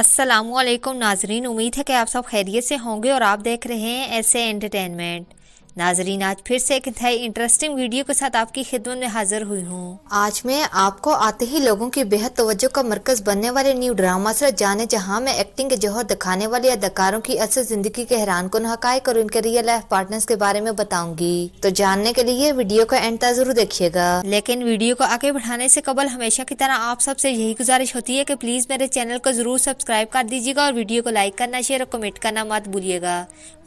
असलम नाजरीन उम्मीद है कि आप सब खैरियत से होंगे और आप देख रहे हैं ऐसे एंटरटेनमेंट नाजरीन आज फिर से एक इंटरेस्टिंग वीडियो के साथ आपकी खिदमत में हाजिर हुई हूँ आज मैं आपको आते ही लोगों की बेहद तवज्जो का मरकज बनने वाले न्यू ड्रामा से जाने जहाँ में एक्टिंग के जौहर दिखाने वाले अदाकारों की असल जिंदगी के हैरान को नकायक और उनके रियल लाइफ पार्टनर्स के बारे में बताऊंगी तो जानने के लिए वीडियो का एंड तक जरूर देखिएगा लेकिन वीडियो को आगे बढ़ाने ऐसी कबल हमेशा की तरह आप सबसे यही गुजारिश होती है की प्लीज मेरे चैनल को जरूर सब्सक्राइब कर दीजिएगा और वीडियो को लाइक करना शेयर और कमेंट करना मत भूलिएगा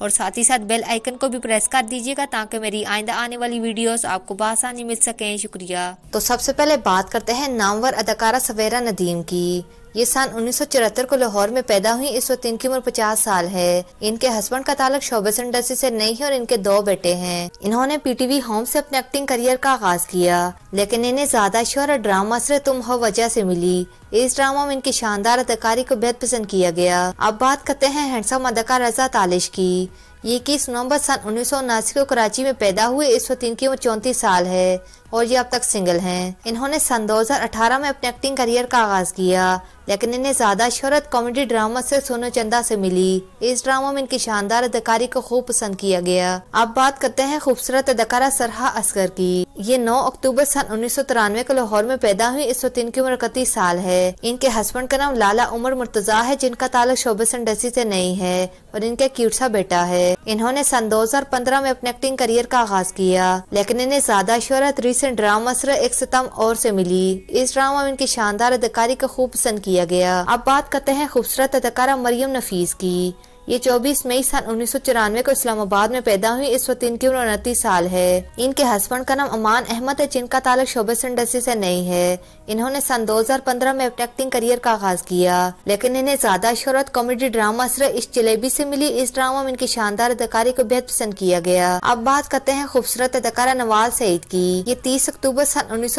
और साथ ही साथ बेल आइकन को भी प्रेस कर दीजिए दीजिएगा ताकि मेरी आइंदा आने वाली वीडियोस आपको बसानी मिल सके शुक्रिया तो सबसे पहले बात करते हैं नामवर अदाकारा सवेरा नदीम की ये सन उन्नीस को लाहौर में पैदा हुई इस वक्त इनकी उम्र पचास साल है इनके हस्बैंड का ताल्लुक शोबस इंडस्ट्री से नहीं है और इनके दो बेटे हैं इन्होंने पीटीवी होम से अपने एक्टिंग करियर का आगाज किया लेकिन इन्हें ज्यादा और ड्रामा से तुम हो वजह से मिली इस ड्रामा में इनकी शानदार अदाकारी को बेहद पसंद किया गया अब बात करते हैं हैंडसम अदाकार रजा तालिश की ये इक्कीस नवंबर सन उन्नीस को कराची में पैदा हुए इस वक्त इनकी उम्र चौंतीस साल है और ये अब तक सिंगल हैं। इन्होंने सन 2018 में अपने एक्टिंग करियर का आगाज किया लेकिन इन्हें ज्यादा शहरत कॉमेडी ड्रामा से सोनू चंदा से मिली इस ड्रामा में इनकी शानदार अदाकारी को खूब पसंद किया गया अब बात करते हैं खूबसूरत अदाकारा सरहा असगर की ये 9 अक्टूबर सन उन्नीस को लाहौर में पैदा हुई इस वक्त इनकी उम्र इकतीस साल है इनके हस्बैंड का नाम लाला उमर मुर्तजा है जिनका ताल्लुक शोबस इंडस्ट्री से नहीं है और इनका क्यूट सा बेटा है इन्होंने सन 2015 में अपने एक्टिंग करियर का आगाज किया लेकिन इन्हें ज्यादा शोहरत रिसेंट ड्रामा सर एक सितम और से मिली इस ड्रामा में इनकी शानदार अदाकारी को खूब पसंद किया गया अब बात करते हैं खूबसूरत अदाकारा मरियम नफीस की ये 24 मई सन उन्नीस को इस्लामाबाद में पैदा हुई इस वक्त इनकी उम्र उनतीस साल है इनके हस्बैंड का नाम अमान अहमद है जिनका ताल्लुक शोबे इंडस्ट्री से नहीं है इन्होंने सन 2015 में अपने एक्टिंग करियर का आगाज किया लेकिन इन्हें ज्यादा शहरत कॉमेडी ड्रामा सर इस जलेबी से मिली इस ड्रामा में इनकी शानदार अदाकारी को बेहद पसंद किया गया अब बात करते हैं खूबसूरत अदकारा नवाज सईद की ये तीस अक्टूबर सन उन्नीस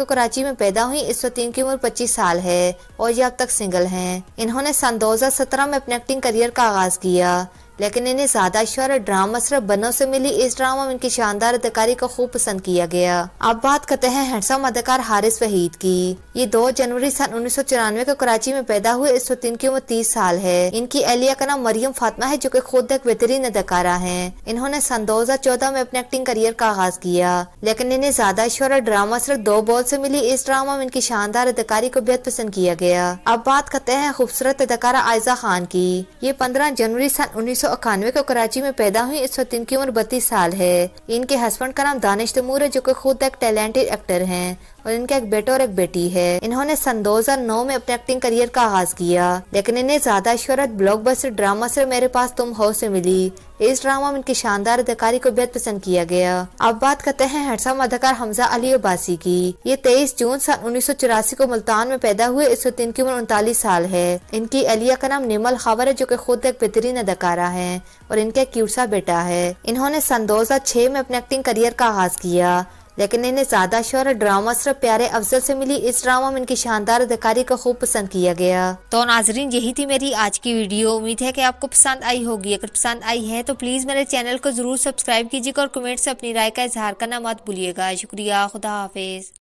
को कराची में पैदा हुई इस वक्त इनकी उम्र पच्चीस साल है और ये अब तक सिंगल है इन्होंने सन दो में अपने एक्टिंग करियर का आगाज नमाज किया लेकिन इन्हें ज्यादा और ड्रामा सिर्फ बनो से मिली इस ड्रामा में इनकी शानदार अदाकारी को खूब पसंद किया गया अब बात करते हैं हैंडसम अदाकार हारिस वहीद की ये दो जनवरी सन उन्नीस को कराची में पैदा हुए इस वक्त की उम्र तीस साल है इनकी एहलिया का नाम मरियम फातमा है जो की खुद एक बेहतरीन अदाकारा है इन्होंने सन दो में अपने एक्टिंग करियर का आगाज किया लेकिन इन्हें ज्यादा और ड्रामा सिर्फ दो बॉल ऐसी मिली इस ड्रामा में इनकी शानदार अदाकारी को बेहद पसंद किया गया अब बात करते हैं खूबसूरत अदाकारा आयजा खान की ये पंद्रह जनवरी सन उन्नीस को कराची में पैदा हुई इस वक्त इनकी उम्र बत्तीस साल है इनके हस्बैंड का नाम दानिश तमूर है जो कि खुद एक टैलेंटेड एक्टर हैं और इनका एक बेटा और एक बेटी है इन्होंने सन 2009 में अपने एक्टिंग करियर का आगाज किया लेकिन इन्हें ज्यादा शहरत ब्लॉकबस्टर ड्रामा से मेरे पास तुम हो से मिली इस ड्रामा में इनकी शानदार अधिकारी को बेहद पसंद किया गया अब बात करते हैं हैंडसम अदाकार हमजा अली अब्बासी की ये 23 जून सन उन्नीस को मुल्तान में पैदा हुए इस वक्त इनकी उम्र उनतालीस साल है इनकी अलिया का नाम निमल खावर है जो की खुद एक बेहतरीन अदाकारा है और इनका एक बेटा है इन्होंने सन दो में अपने एक्टिंग करियर का आगाज किया लेकिन इन्हें ज्यादा शोर ड्रामा सिर्फ प्यारे अफजल से मिली इस ड्रामा में इनकी शानदार अदाकारी को खूब पसंद किया गया तो नाजरीन यही थी मेरी आज की वीडियो उम्मीद है कि आपको पसंद आई होगी अगर पसंद आई है तो प्लीज मेरे चैनल को जरूर सब्सक्राइब कीजिएगा और कमेंट से अपनी राय का इजहार करना मत भूलिएगा शुक्रिया खुदा हाफिज